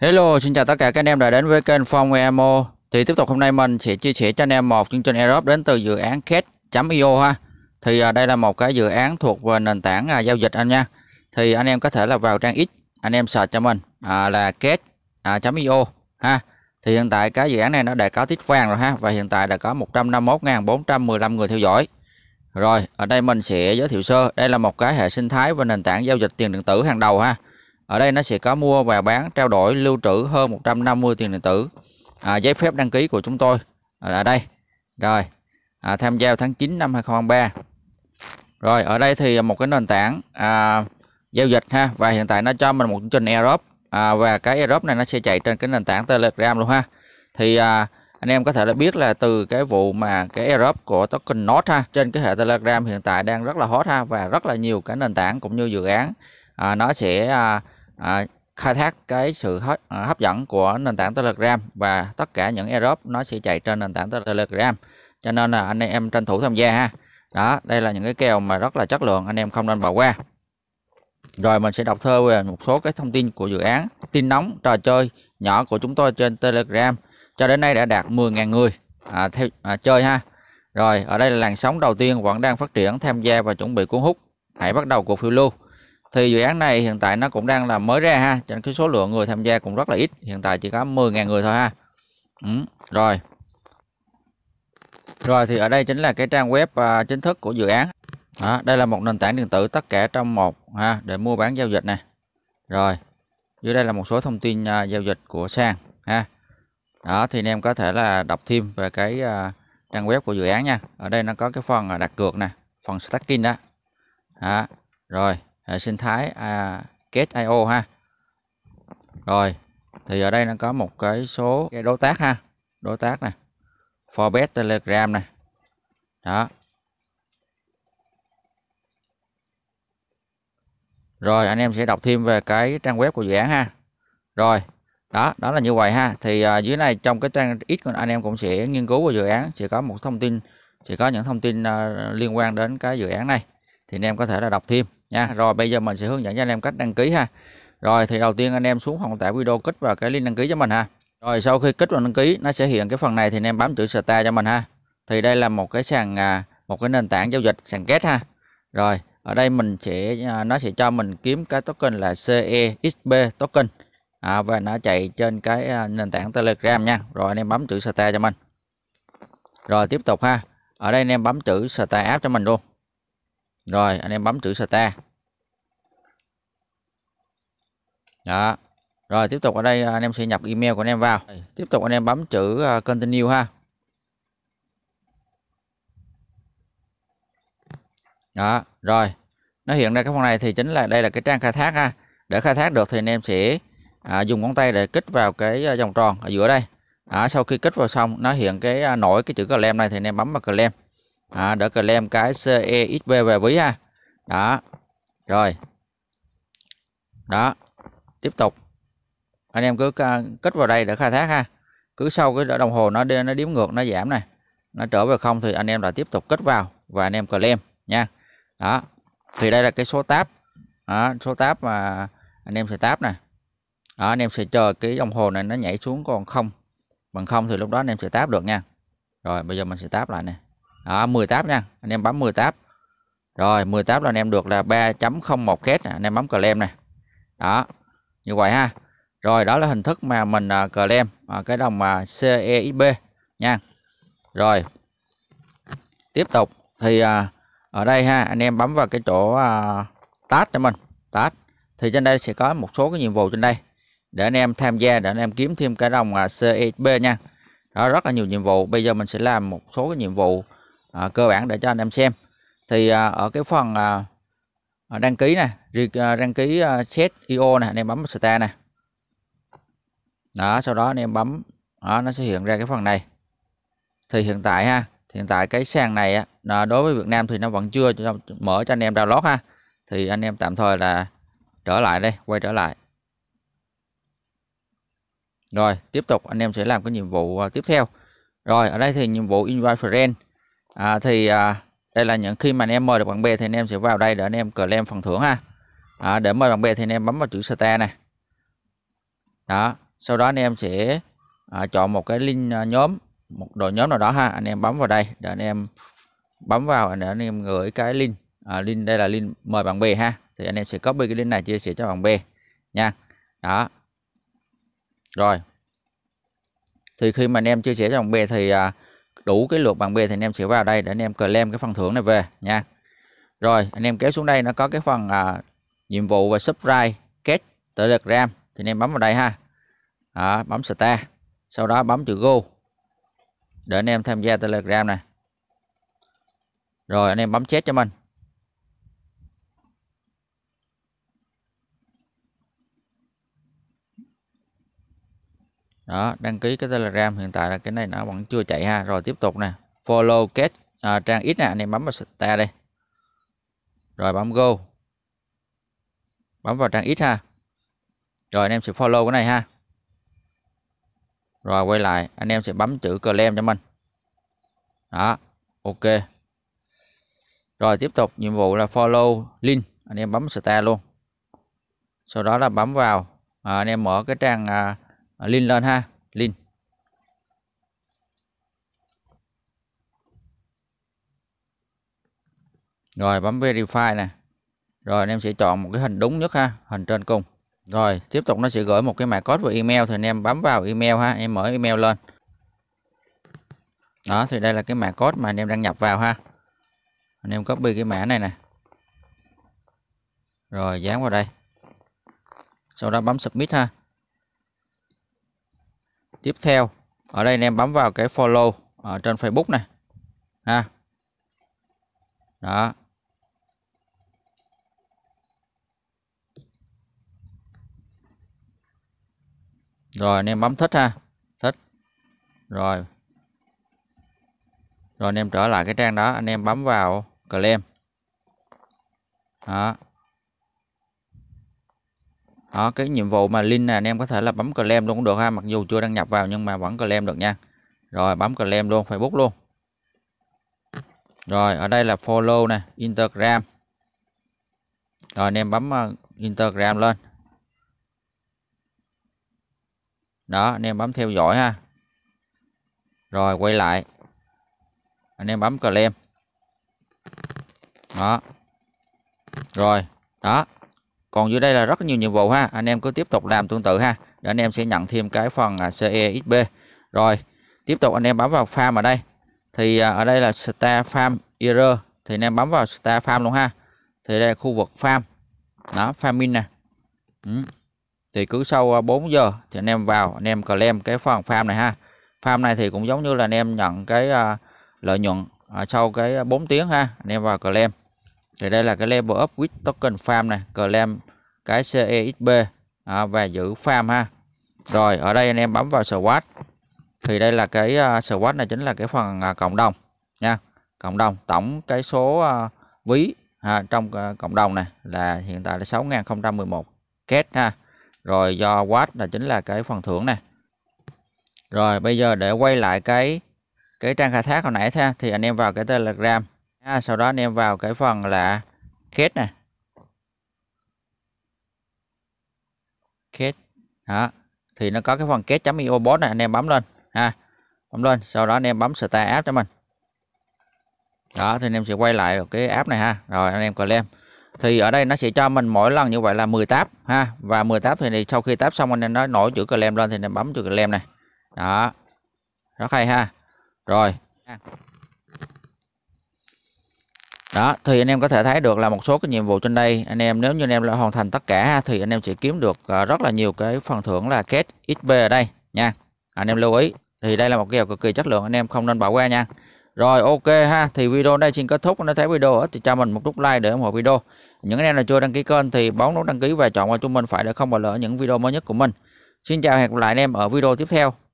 Hello, xin chào tất cả các anh em đã đến với kênh Phong EMO. Thì tiếp tục hôm nay mình sẽ chia sẻ cho anh em một chương trình Aerob đến từ dự án Cash.io ha. Thì à, đây là một cái dự án thuộc về nền tảng à, giao dịch anh nha. Thì anh em có thể là vào trang X, anh em search cho mình à, là à, Cash.io ha. Thì hiện tại cái dự án này nó đã có tiết vàng rồi ha và hiện tại đã có 151.415 người theo dõi. Rồi, ở đây mình sẽ giới thiệu sơ, đây là một cái hệ sinh thái và nền tảng giao dịch tiền điện tử hàng đầu ha ở đây nó sẽ có mua và bán trao đổi lưu trữ hơn 150 tiền điện tử à, giấy phép đăng ký của chúng tôi ở đây rồi à, tham gia tháng 9 năm 2023 rồi ở đây thì một cái nền tảng à, giao dịch ha và hiện tại nó cho mình một chương trình Europe à, và cái Europe này nó sẽ chạy trên cái nền tảng Telegram luôn ha thì à, anh em có thể là biết là từ cái vụ mà cái Europe của token Node ha trên cái hệ Telegram hiện tại đang rất là hot ha và rất là nhiều cái nền tảng cũng như dự án à, nó sẽ à, à, khai thác cái sự à, hấp dẫn của nền tảng Telegram và tất cả những airdrop nó sẽ chạy trên nền tảng Telegram cho nên là anh em tranh thủ tham gia ha đó đây là những cái kèo mà rất là chất lượng anh em không nên bỏ qua rồi mình sẽ đọc thơ về một số cái thông tin của dự án tin nóng trò chơi nhỏ của chúng tôi trên Telegram cho đến nay đã đạt 10.000 người à, theo, à, chơi ha rồi ở đây là làn sóng đầu tiên vẫn đang phát triển tham gia và chuẩn bị cuốn hút hãy bắt đầu cuộc phiêu lưu thì dự án này hiện tại nó cũng đang là mới ra ha cho nên cái số lượng người tham gia cũng rất là ít hiện tại chỉ có 10.000 người thôi ha ừ, rồi rồi thì ở đây chính là cái trang web à, chính thức của dự án đó, đây là một nền tảng điện tử tất cả trong một ha để mua bán giao dịch này rồi dưới đây là một số thông tin à, giao dịch của sàn ha đó thì anh em có thể là đọc thêm về cái à, trang web của dự án nha ở đây nó có cái phần à, đặt cược nè phần stacking đó, đó. rồi hệ à, sinh thái à, Get.io ha rồi thì ở đây nó có một cái số cái đối tác ha đối tác này Forbes Telegram này đó rồi anh em sẽ đọc thêm về cái trang web của dự án ha rồi đó đó là như vậy ha thì à, dưới này trong cái trang ít anh em cũng sẽ nghiên cứu về dự án sẽ có một thông tin sẽ có những thông tin à, liên quan đến cái dự án này thì anh em có thể là đọc thêm nha ừ. rồi bây giờ mình sẽ hướng dẫn cho anh em cách đăng ký ha rồi thì đầu tiên anh em xuống phòng tải video kích vào cái link đăng ký cho mình ha rồi sau khi kích vào đăng ký nó sẽ hiện cái phần này thì anh em bấm chữ star cho mình ha thì đây là một cái sàn à, một cái nền tảng giao dịch sàn kết ha rồi ở đây mình sẽ à, nó sẽ cho mình kiếm cái token là CEXP token à, và nó chạy trên cái à, nền tảng Telegram nha rồi anh em bấm chữ start cho mình rồi tiếp tục ha ở đây anh em bấm chữ start app cho mình luôn rồi anh em bấm chữ start đó rồi tiếp tục ở đây à, anh em sẽ nhập email của anh em vào tiếp tục anh em bấm chữ à, continue ha đó rồi nó hiện ra cái phần này thì chính là đây là cái trang khai thác ha để khai thác được thì anh em sẽ à, dùng ngón tay để kích vào cái à, vòng tròn ở giữa đây à, sau khi kích vào xong nó hiện cái nổi cái chữ lem này thì anh em bấm vào clem à, để lem cái cexp về ví ha đó rồi đó tiếp tục anh em cứ à, kết vào đây để khai thác ha cứ sau cái đồng hồ nó đi, nó điếm ngược nó giảm này nó trở về không thì anh em lại tiếp tục kết vào và anh em claim nha đó thì đây là cái số tab đó, số tab mà anh em sẽ tab này đó, anh em sẽ chờ cái đồng hồ này nó nhảy xuống còn không bằng không thì lúc đó anh em sẽ tab được nha rồi bây giờ mình sẽ tab lại này đó 10 tab nha anh em bấm 10 tab rồi 10 tab là anh em được là 3.01 két anh em bấm claim này đó như vậy ha rồi đó là hình thức mà mình uh, claim uh, cái đồng uh, à, CEIB nha rồi tiếp tục thì uh, ở đây ha anh em bấm vào cái chỗ uh, tag cho mình tag thì trên đây sẽ có một số cái nhiệm vụ trên đây để anh em tham gia để anh em kiếm thêm cái đồng uh, CEXB nha đó rất là nhiều nhiệm vụ bây giờ mình sẽ làm một số cái nhiệm vụ uh, cơ bản để cho anh em xem thì uh, ở cái phần uh, Ờ, đăng ký này ờ, đăng ký ờ, chat io này anh em bấm start này đó sau đó anh em bấm đó, nó sẽ hiện ra cái phần này thì hiện tại ha hiện tại cái sàn này á, đối với Việt Nam thì nó vẫn chưa mở cho anh em download ha thì anh em tạm thời là trở lại đây quay trở lại rồi tiếp tục anh em sẽ làm cái nhiệm vụ tiếp theo rồi ở đây thì nhiệm vụ invite friend à, thì à, đây là những khi mà anh em mời được bạn bè thì anh em sẽ vào đây để anh em cờ claim phần thưởng ha à, để mời bạn bè thì anh em bấm vào chữ star này đó sau đó anh em sẽ à, chọn một cái link à, nhóm một đội nhóm nào đó ha anh em bấm vào đây để anh em bấm vào để anh em gửi cái link à, link đây là link mời bạn bè ha thì anh em sẽ copy cái link này chia sẻ cho bạn bè nha đó rồi thì khi mà anh em chia sẻ cho bạn bè thì à, đủ cái lượt bằng b thì anh em sẽ vào đây để anh em claim cái phần thưởng này về nha rồi anh em kéo xuống đây nó có cái phần à, nhiệm vụ và subscribe kết telegram thì anh em bấm vào đây ha đó, bấm start sau đó bấm chữ go để anh em tham gia telegram này rồi anh em bấm chết cho mình đó đăng ký cái telegram hiện tại là cái này nó vẫn chưa chạy ha rồi tiếp tục nè follow kết à, trang ít nè anh em bấm vào ta đây rồi bấm go bấm vào trang ít ha rồi anh em sẽ follow cái này ha rồi quay lại anh em sẽ bấm chữ claim cho mình đó ok rồi tiếp tục nhiệm vụ là follow link anh em bấm start luôn sau đó là bấm vào à, anh em mở cái trang à, À, Lin lên ha Lin Rồi bấm verify nè Rồi anh em sẽ chọn một cái hình đúng nhất ha Hình trên cùng Rồi tiếp tục nó sẽ gửi một cái mã code vào email Thì anh em bấm vào email ha Em mở email lên Đó thì đây là cái mã code mà anh em đăng nhập vào ha Anh em copy cái mã này nè Rồi dán vào đây Sau đó bấm submit ha tiếp theo ở đây anh em bấm vào cái follow ở trên Facebook này ha đó rồi anh em bấm thích ha thích rồi rồi anh em trở lại cái trang đó anh em bấm vào claim đó đó cái nhiệm vụ mà link này anh em có thể là bấm claim luôn cũng được ha mặc dù chưa đăng nhập vào nhưng mà vẫn claim được nha rồi bấm claim luôn Facebook luôn rồi ở đây là follow nè Instagram rồi anh em bấm ờ, Instagram lên đó anh em bấm theo dõi ha rồi quay lại anh em bấm claim đó rồi đó còn dưới đây là rất nhiều nhiệm vụ ha anh em cứ tiếp tục làm tương tự ha để anh em sẽ nhận thêm cái phần à, CEXP rồi tiếp tục anh em bấm vào farm ở đây thì à, ở đây là star farm ir thì anh em bấm vào star farm luôn ha thì đây là khu vực farm đó farming nè ừ. thì cứ sau 4 à, giờ thì anh em vào anh em claim cái phần farm này ha farm này thì cũng giống như là anh em nhận cái uh, lợi nhuận uh, sau cái 4 tiếng ha anh em vào claim thì đây là cái level up with token farm này claim cái CEXP à, và giữ farm ha rồi ở đây anh em bấm vào squad thì đây là cái uh, à, squad này chính là cái phần uh, cộng đồng nha cộng đồng tổng cái số uh, ví ha, trong uh, cộng đồng này là hiện tại là 6011 két ha rồi do watt là chính là cái phần thưởng này rồi bây giờ để quay lại cái cái trang khai thác hồi nãy ha thì anh em vào cái telegram à, sau đó anh em vào cái phần là kết này kết đó thì nó có cái phần kết chấm io bot này anh em bấm lên ha bấm lên sau đó anh em bấm start app cho mình đó thì anh em sẽ quay lại cái app này ha rồi anh em claim thì ở đây nó sẽ cho mình mỗi lần như vậy là 10 tab ha và 10 tab thì sau khi tab xong anh em nói nổi chữ claim lên thì anh em bấm chữ claim này đó rất hay ha rồi đó thì anh em có thể thấy được là một số cái nhiệm vụ trên đây anh em nếu như anh em đã hoàn thành tất cả thì anh em sẽ kiếm được ờ, rất là nhiều cái phần thưởng là kết XP ở đây nha à, anh em lưu ý thì đây là một kèo cực kỳ chất lượng anh em không nên bỏ qua nha rồi ok ha thì video đây xin kết thúc nếu thấy video thì cho mình một nút like để ủng hộ video những anh em nào chưa đăng ký kênh thì bấm nút đăng ký và chọn qua chúng mình phải để không bỏ lỡ những video mới nhất của mình xin chào hẹn gặp lại anh em ở video tiếp theo